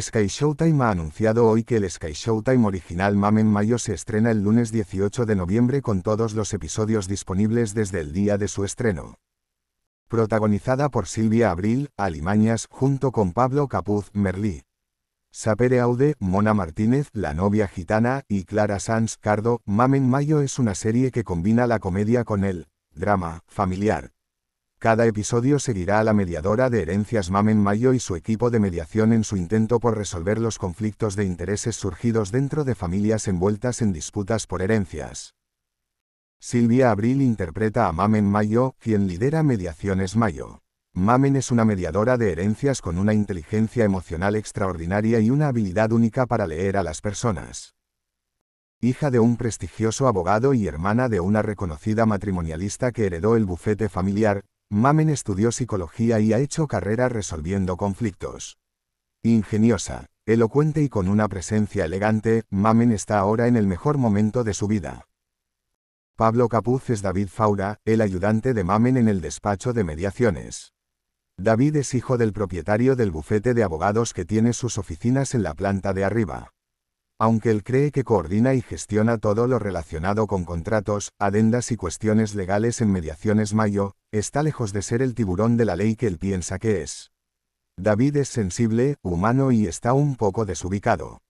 Sky Showtime ha anunciado hoy que el Sky Showtime original Mamen Mayo se estrena el lunes 18 de noviembre con todos los episodios disponibles desde el día de su estreno. Protagonizada por Silvia Abril, Alimañas, junto con Pablo Capuz Merlí. Sapere Aude, Mona Martínez, La novia gitana, y Clara Sanz Cardo, Mamen Mayo es una serie que combina la comedia con el drama familiar cada episodio seguirá a la mediadora de herencias Mamen Mayo y su equipo de mediación en su intento por resolver los conflictos de intereses surgidos dentro de familias envueltas en disputas por herencias. Silvia Abril interpreta a Mamen Mayo, quien lidera Mediaciones Mayo. Mamen es una mediadora de herencias con una inteligencia emocional extraordinaria y una habilidad única para leer a las personas. Hija de un prestigioso abogado y hermana de una reconocida matrimonialista que heredó el bufete familiar, Mamen estudió psicología y ha hecho carrera resolviendo conflictos. Ingeniosa, elocuente y con una presencia elegante, Mamen está ahora en el mejor momento de su vida. Pablo Capuz es David Faura, el ayudante de Mamen en el despacho de mediaciones. David es hijo del propietario del bufete de abogados que tiene sus oficinas en la planta de arriba. Aunque él cree que coordina y gestiona todo lo relacionado con contratos, adendas y cuestiones legales en Mediaciones Mayo, está lejos de ser el tiburón de la ley que él piensa que es. David es sensible, humano y está un poco desubicado.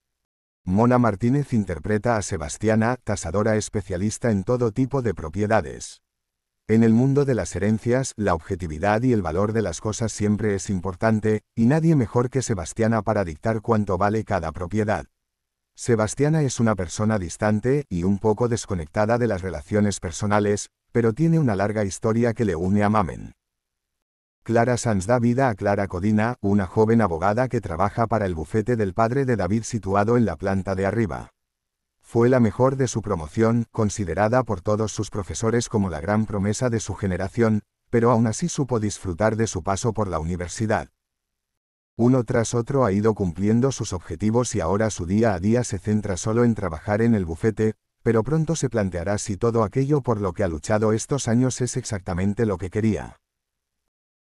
Mona Martínez interpreta a Sebastiana, tasadora especialista en todo tipo de propiedades. En el mundo de las herencias, la objetividad y el valor de las cosas siempre es importante, y nadie mejor que Sebastiana para dictar cuánto vale cada propiedad. Sebastiana es una persona distante y un poco desconectada de las relaciones personales, pero tiene una larga historia que le une a Mamen. Clara Sanz da vida a Clara Codina, una joven abogada que trabaja para el bufete del padre de David situado en la planta de arriba. Fue la mejor de su promoción, considerada por todos sus profesores como la gran promesa de su generación, pero aún así supo disfrutar de su paso por la universidad. Uno tras otro ha ido cumpliendo sus objetivos y ahora su día a día se centra solo en trabajar en el bufete, pero pronto se planteará si todo aquello por lo que ha luchado estos años es exactamente lo que quería.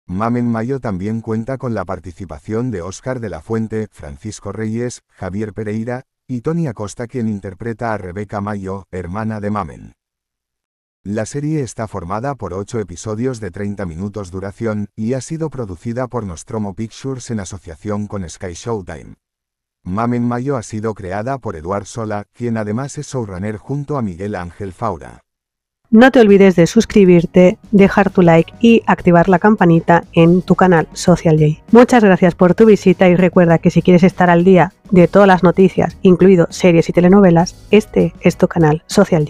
Mamen Mayo también cuenta con la participación de Óscar de la Fuente, Francisco Reyes, Javier Pereira, y Tony Acosta quien interpreta a Rebeca Mayo, hermana de Mamen. La serie está formada por ocho episodios de 30 minutos duración y ha sido producida por Nostromo Pictures en asociación con Sky Showtime. Mamen Mayo ha sido creada por Eduard Sola, quien además es showrunner junto a Miguel Ángel Faura. No te olvides de suscribirte, dejar tu like y activar la campanita en tu canal Social Muchas gracias por tu visita y recuerda que si quieres estar al día de todas las noticias, incluido series y telenovelas, este es tu canal Social